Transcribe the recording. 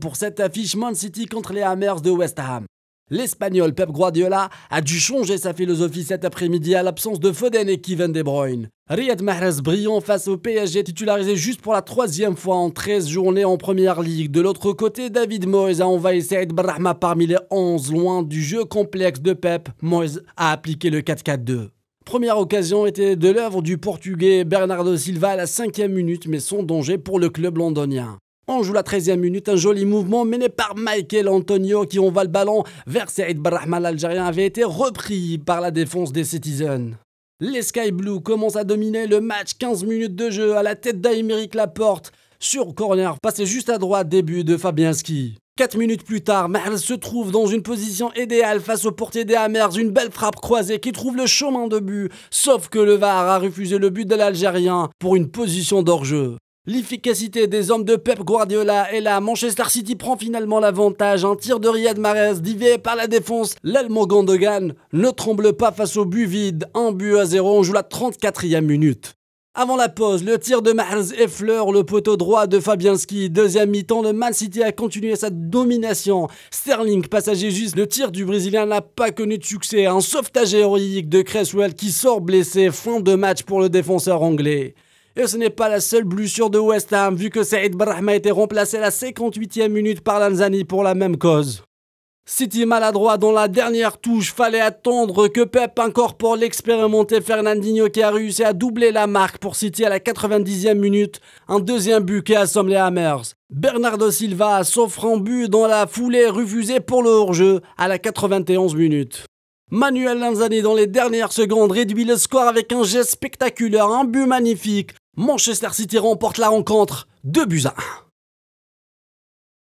pour cette affiche Man City contre les Hammers de West Ham. L'Espagnol Pep Guardiola a dû changer sa philosophie cet après-midi à l'absence de Foden et Kevin De Bruyne. Riyad Mahrez brillant face au PSG titularisé juste pour la troisième fois en 13 journées en Première Ligue. De l'autre côté, David Moyes a envahi Saïd Brahma parmi les 11 loin du jeu complexe de Pep. Moyes a appliqué le 4-4-2. Première occasion était de l'œuvre du Portugais Bernardo Silva à la cinquième minute, mais sans danger pour le club londonien. On joue la 13e minute, un joli mouvement mené par Michael Antonio qui va le ballon vers Saïd Barrahman l'Algérien avait été repris par la défense des Citizens. Les Sky Blue commencent à dominer le match, 15 minutes de jeu à la tête d'Aymeric Laporte sur corner, passé juste à droite, début de Fabianski. 4 minutes plus tard, Merle se trouve dans une position idéale face au portier des Amers. une belle frappe croisée qui trouve le chemin de but, sauf que le VAR a refusé le but de l'Algérien pour une position d'hors-jeu. L'efficacité des hommes de Pep Guardiola est là. Manchester City prend finalement l'avantage. Un tir de Riyad Mahrez divé par la défense. L'Allemand Gandogan ne tremble pas face au but vide. Un but à zéro. On joue la 34e minute. Avant la pause, le tir de Mahrez effleure le poteau droit de Fabianski. Deuxième mi-temps, le Man City a continué sa domination. Sterling, passager juste, le tir du Brésilien n'a pas connu de succès. Un sauvetage héroïque de Cresswell qui sort blessé. Fin de match pour le défenseur anglais. Et ce n'est pas la seule blessure de West Ham, vu que Saïd Brahma a été remplacé à la 58e minute par Lanzani pour la même cause. City maladroit dans la dernière touche, fallait attendre que Pep incorpore l'expérimenté Fernandinho qui a réussi à doubler la marque pour City à la 90e minute, un deuxième but qui assomme les Hammers. Bernardo Silva s'offre un but dans la foulée refusée pour le hors-jeu à la 91 minute. Manuel Lanzani dans les dernières secondes réduit le score avec un geste spectaculaire, un but magnifique, Manchester City remporte la rencontre 2 buts à 1.